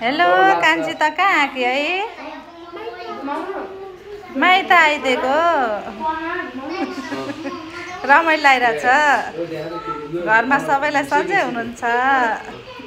hello कान्छी त कहाँ आएको है माइत आइदिएको रमाइलो छ घरमा सबैलाई सन्चै हुनुहुन्छ